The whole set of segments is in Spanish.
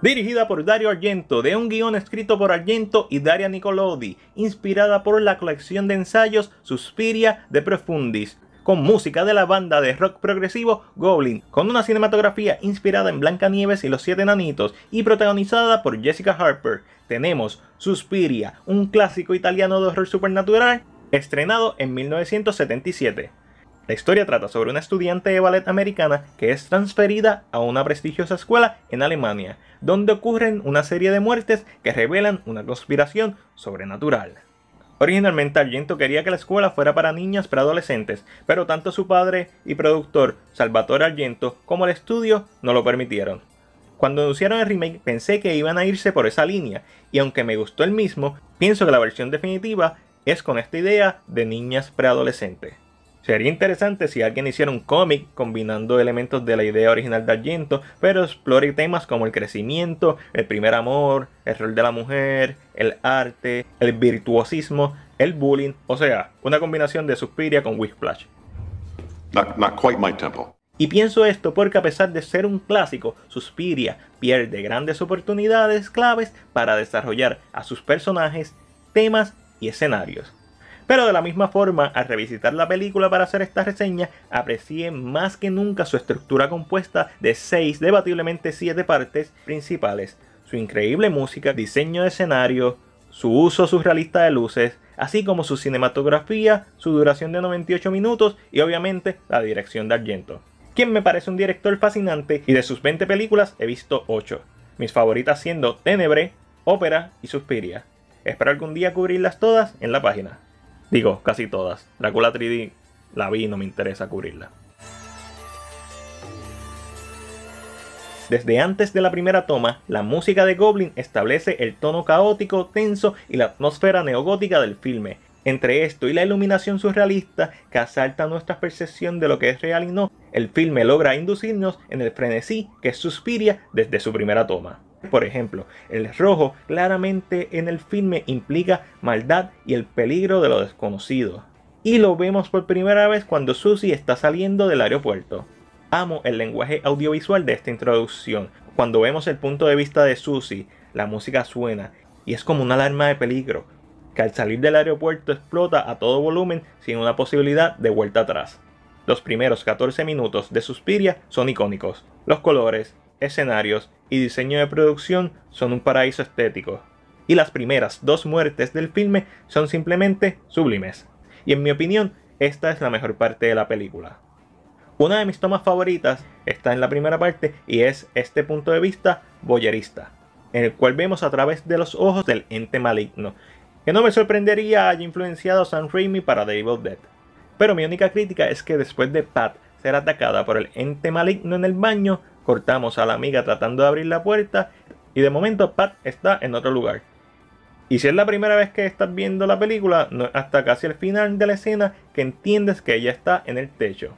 Dirigida por Dario Argento, de un guión escrito por Argento y Daria Nicolodi, inspirada por la colección de ensayos Suspiria de Profundis, con música de la banda de rock progresivo Goblin, con una cinematografía inspirada en Blancanieves y los Siete Nanitos y protagonizada por Jessica Harper. Tenemos Suspiria, un clásico italiano de horror supernatural, estrenado en 1977. La historia trata sobre una estudiante de ballet americana que es transferida a una prestigiosa escuela en Alemania, donde ocurren una serie de muertes que revelan una conspiración sobrenatural. Originalmente Argento quería que la escuela fuera para niñas preadolescentes, pero tanto su padre y productor Salvatore Argento como el estudio no lo permitieron. Cuando anunciaron el remake pensé que iban a irse por esa línea, y aunque me gustó el mismo, pienso que la versión definitiva es con esta idea de niñas preadolescentes. Sería interesante si alguien hiciera un cómic combinando elementos de la idea original de Argento, pero explore temas como el crecimiento, el primer amor, el rol de la mujer, el arte, el virtuosismo, el bullying, o sea, una combinación de Suspiria con Whiplash. Y pienso esto porque a pesar de ser un clásico, Suspiria pierde grandes oportunidades claves para desarrollar a sus personajes, temas y escenarios. Pero de la misma forma, al revisitar la película para hacer esta reseña, aprecié más que nunca su estructura compuesta de 6, debatiblemente 7 partes principales, su increíble música, diseño de escenario, su uso surrealista de luces, así como su cinematografía, su duración de 98 minutos y obviamente la dirección de Argento, quien me parece un director fascinante y de sus 20 películas he visto 8, mis favoritas siendo Tenebre, Ópera y Suspiria. Espero algún día cubrirlas todas en la página. Digo, casi todas. Dracula 3D la vi y no me interesa cubrirla. Desde antes de la primera toma, la música de Goblin establece el tono caótico, tenso y la atmósfera neogótica del filme. Entre esto y la iluminación surrealista que asalta nuestra percepción de lo que es real y no, el filme logra inducirnos en el frenesí que suspiria desde su primera toma. Por ejemplo, el rojo claramente en el filme implica maldad y el peligro de lo desconocido. Y lo vemos por primera vez cuando Susie está saliendo del aeropuerto. Amo el lenguaje audiovisual de esta introducción. Cuando vemos el punto de vista de Susie, la música suena y es como una alarma de peligro, que al salir del aeropuerto explota a todo volumen sin una posibilidad de vuelta atrás. Los primeros 14 minutos de Suspiria son icónicos. Los colores, escenarios y diseño de producción son un paraíso estético. Y las primeras dos muertes del filme son simplemente sublimes. Y en mi opinión, esta es la mejor parte de la película. Una de mis tomas favoritas está en la primera parte y es este punto de vista boyerista, en el cual vemos a través de los ojos del ente maligno, que no me sorprendería haya influenciado a Sam Raimi para The Evil Dead. Pero mi única crítica es que después de Pat ser atacada por el ente maligno en el baño, Cortamos a la amiga tratando de abrir la puerta y de momento Pat está en otro lugar. Y si es la primera vez que estás viendo la película, no, hasta casi el final de la escena que entiendes que ella está en el techo.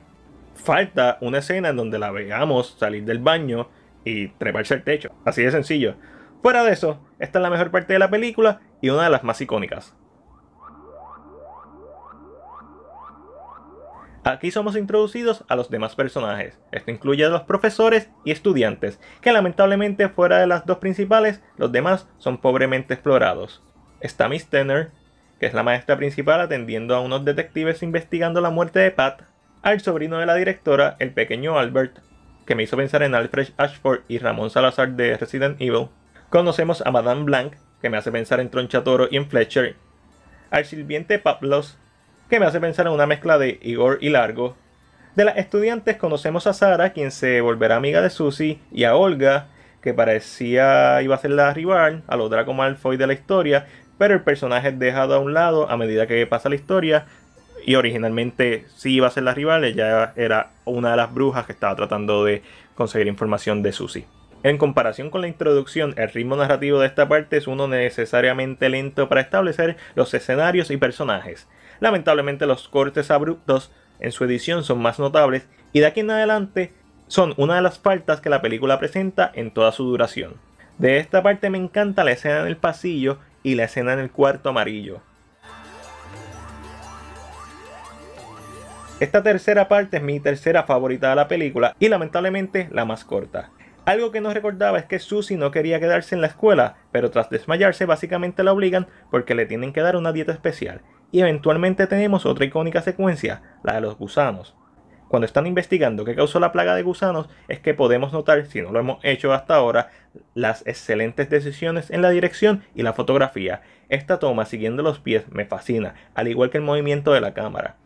Falta una escena en donde la veamos salir del baño y treparse al techo. Así de sencillo. Fuera de eso, esta es la mejor parte de la película y una de las más icónicas. Aquí somos introducidos a los demás personajes. Esto incluye a los profesores y estudiantes, que lamentablemente fuera de las dos principales, los demás son pobremente explorados. Está Miss Tanner, que es la maestra principal atendiendo a unos detectives investigando la muerte de Pat, al sobrino de la directora, el pequeño Albert, que me hizo pensar en Alfred Ashford y Ramón Salazar de Resident Evil. Conocemos a Madame Blanc, que me hace pensar en Tronchatoro y en Fletcher, al sirviente Pablos, que me hace pensar en una mezcla de Igor y Largo. De las estudiantes conocemos a Sara, quien se volverá amiga de Susie, y a Olga, que parecía iba a ser la rival a como Draco Malfoy de la historia, pero el personaje es dejado a un lado a medida que pasa la historia. Y originalmente sí iba a ser la rival, ella era una de las brujas que estaba tratando de conseguir información de Susie. En comparación con la introducción, el ritmo narrativo de esta parte es uno necesariamente lento para establecer los escenarios y personajes. Lamentablemente los cortes abruptos en su edición son más notables y de aquí en adelante son una de las faltas que la película presenta en toda su duración. De esta parte me encanta la escena en el pasillo y la escena en el cuarto amarillo. Esta tercera parte es mi tercera favorita de la película y lamentablemente la más corta. Algo que nos recordaba es que Susie no quería quedarse en la escuela, pero tras desmayarse básicamente la obligan porque le tienen que dar una dieta especial, y eventualmente tenemos otra icónica secuencia, la de los gusanos. Cuando están investigando qué causó la plaga de gusanos es que podemos notar, si no lo hemos hecho hasta ahora, las excelentes decisiones en la dirección y la fotografía. Esta toma siguiendo los pies me fascina, al igual que el movimiento de la cámara.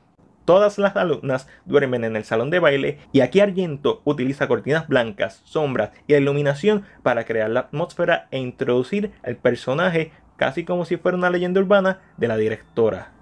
Todas las alumnas duermen en el salón de baile y aquí Argento utiliza cortinas blancas, sombras y iluminación para crear la atmósfera e introducir al personaje casi como si fuera una leyenda urbana de la directora.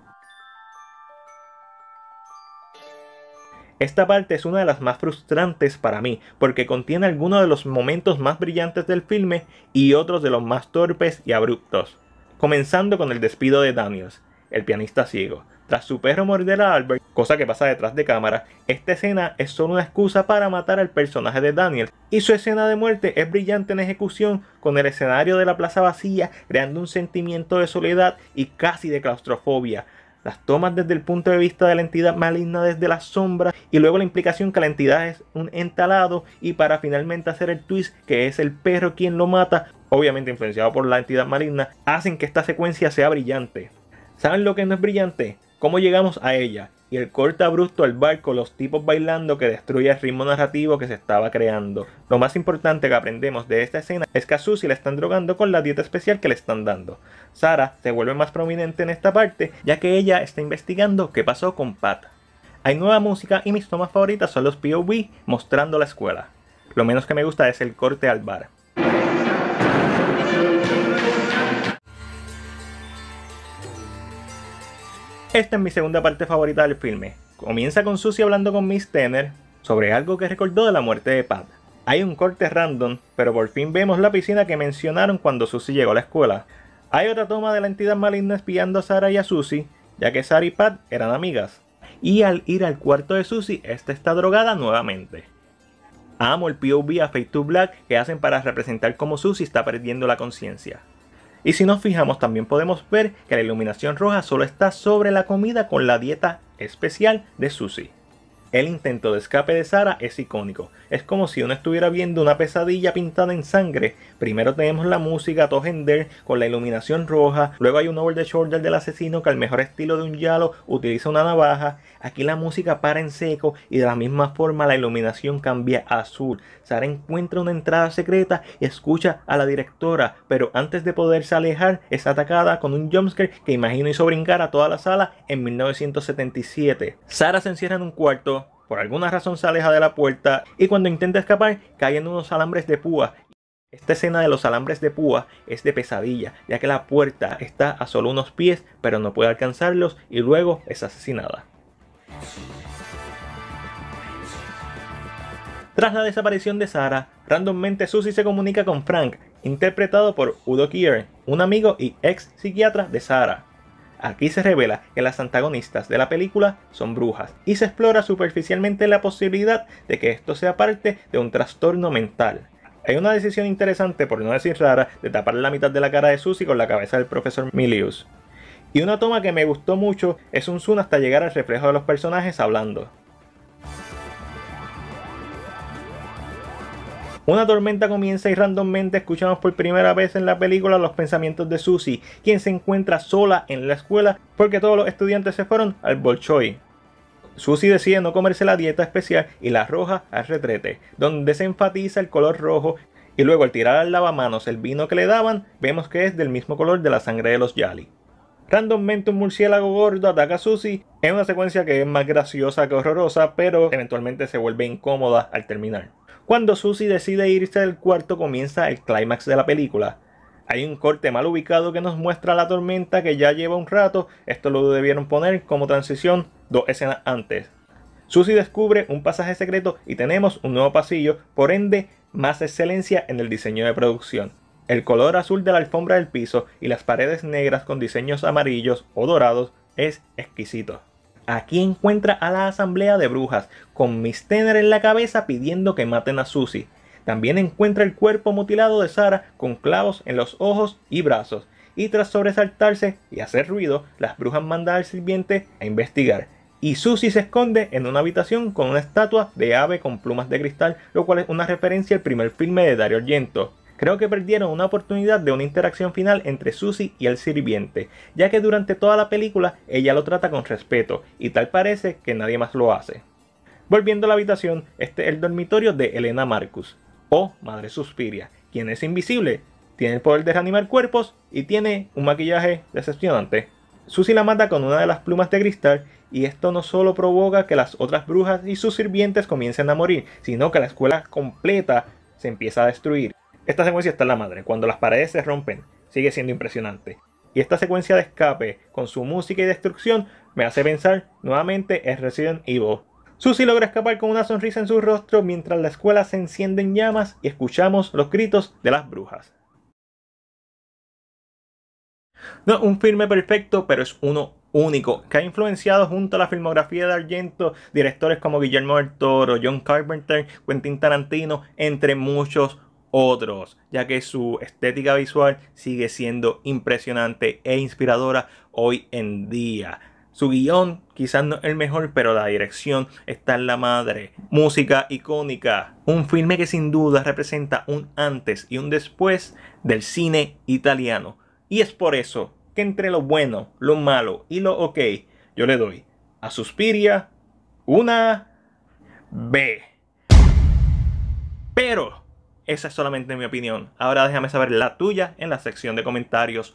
Esta parte es una de las más frustrantes para mí, porque contiene algunos de los momentos más brillantes del filme y otros de los más torpes y abruptos. Comenzando con el despido de Daniels, el pianista ciego, tras su perro morder a Albert, cosa que pasa detrás de cámara. Esta escena es solo una excusa para matar al personaje de Daniel y su escena de muerte es brillante en ejecución con el escenario de la plaza vacía creando un sentimiento de soledad y casi de claustrofobia. Las tomas desde el punto de vista de la entidad maligna desde la sombra y luego la implicación que la entidad es un entalado y para finalmente hacer el twist que es el perro quien lo mata, obviamente influenciado por la entidad maligna, hacen que esta secuencia sea brillante. ¿Saben lo que no es brillante? cómo llegamos a ella y el corte abrupto al barco, los tipos bailando que destruye el ritmo narrativo que se estaba creando. Lo más importante que aprendemos de esta escena es que a Susie la están drogando con la dieta especial que le están dando. Sara se vuelve más prominente en esta parte ya que ella está investigando qué pasó con Pat. Hay nueva música y mis tomas favoritas son los POV mostrando la escuela. Lo menos que me gusta es el corte al bar. Esta es mi segunda parte favorita del filme. Comienza con Susie hablando con Miss Tanner sobre algo que recordó de la muerte de Pat. Hay un corte random, pero por fin vemos la piscina que mencionaron cuando Susie llegó a la escuela. Hay otra toma de la entidad maligna espiando a Sara y a Susie, ya que Sara y Pat eran amigas. Y al ir al cuarto de Susie, esta está drogada nuevamente. Amo el POV a Fate to Black que hacen para representar cómo Susie está perdiendo la conciencia. Y si nos fijamos también podemos ver que la iluminación roja solo está sobre la comida con la dieta especial de Susie. El intento de escape de Sara es icónico, es como si uno estuviera viendo una pesadilla pintada en sangre Primero tenemos la música Togender con la iluminación roja. Luego hay un over the shoulder del asesino que al mejor estilo de un yalo utiliza una navaja. Aquí la música para en seco y de la misma forma la iluminación cambia a azul. Sara encuentra una entrada secreta y escucha a la directora, pero antes de poderse alejar es atacada con un jumpscare que imagino hizo brincar a toda la sala en 1977. Sara se encierra en un cuarto, por alguna razón se aleja de la puerta y cuando intenta escapar cae en unos alambres de púa esta escena de los alambres de púa es de pesadilla, ya que la puerta está a solo unos pies, pero no puede alcanzarlos y luego es asesinada. Tras la desaparición de Sara, randommente Susie se comunica con Frank, interpretado por Udo Kier, un amigo y ex psiquiatra de Sara. Aquí se revela que las antagonistas de la película son brujas y se explora superficialmente la posibilidad de que esto sea parte de un trastorno mental. Hay una decisión interesante, por no decir rara, de tapar la mitad de la cara de Susie con la cabeza del profesor Milius. Y una toma que me gustó mucho es un zoom hasta llegar al reflejo de los personajes hablando. Una tormenta comienza y randommente escuchamos por primera vez en la película los pensamientos de Susie, quien se encuentra sola en la escuela porque todos los estudiantes se fueron al Bolshoi. Susi decide no comerse la dieta especial y la arroja al retrete, donde se enfatiza el color rojo y luego al tirar al lavamanos el vino que le daban, vemos que es del mismo color de la sangre de los Yali. Randommente un murciélago gordo ataca a Susie en una secuencia que es más graciosa que horrorosa, pero eventualmente se vuelve incómoda al terminar. Cuando Susie decide irse del cuarto comienza el clímax de la película, hay un corte mal ubicado que nos muestra la tormenta que ya lleva un rato. Esto lo debieron poner como transición dos escenas antes. Susie descubre un pasaje secreto y tenemos un nuevo pasillo, por ende, más excelencia en el diseño de producción. El color azul de la alfombra del piso y las paredes negras con diseños amarillos o dorados es exquisito. Aquí encuentra a la asamblea de brujas, con Miss en la cabeza pidiendo que maten a Susie. También encuentra el cuerpo mutilado de Sara con clavos en los ojos y brazos. Y tras sobresaltarse y hacer ruido, las brujas mandan al sirviente a investigar. Y Susie se esconde en una habitación con una estatua de ave con plumas de cristal, lo cual es una referencia al primer filme de Dario Argento, Creo que perdieron una oportunidad de una interacción final entre Susie y el sirviente, ya que durante toda la película ella lo trata con respeto, y tal parece que nadie más lo hace. Volviendo a la habitación, este es el dormitorio de Elena Marcus o Madre Suspiria, quien es invisible, tiene el poder de reanimar cuerpos y tiene un maquillaje decepcionante. Susie la mata con una de las plumas de cristal y esto no solo provoca que las otras brujas y sus sirvientes comiencen a morir, sino que la escuela completa se empieza a destruir. Esta secuencia está en la madre, cuando las paredes se rompen, sigue siendo impresionante. Y esta secuencia de escape, con su música y destrucción, me hace pensar nuevamente en Resident Evil, Susie logra escapar con una sonrisa en su rostro mientras la escuela se enciende en llamas y escuchamos los gritos de las brujas. No un filme perfecto, pero es uno único, que ha influenciado junto a la filmografía de Argento directores como Guillermo del Toro, John Carpenter, Quentin Tarantino, entre muchos otros, ya que su estética visual sigue siendo impresionante e inspiradora hoy en día. Su guión quizás no es el mejor, pero la dirección está en la madre. Música icónica. Un filme que sin duda representa un antes y un después del cine italiano. Y es por eso que entre lo bueno, lo malo y lo ok, yo le doy a Suspiria una B. Pero esa es solamente mi opinión. Ahora déjame saber la tuya en la sección de comentarios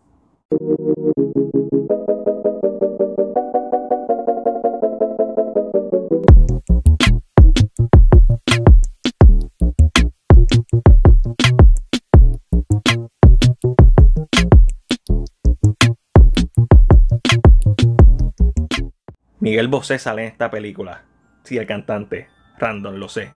Miguel Bosé sale en esta película. Sí, el cantante. Random, lo sé.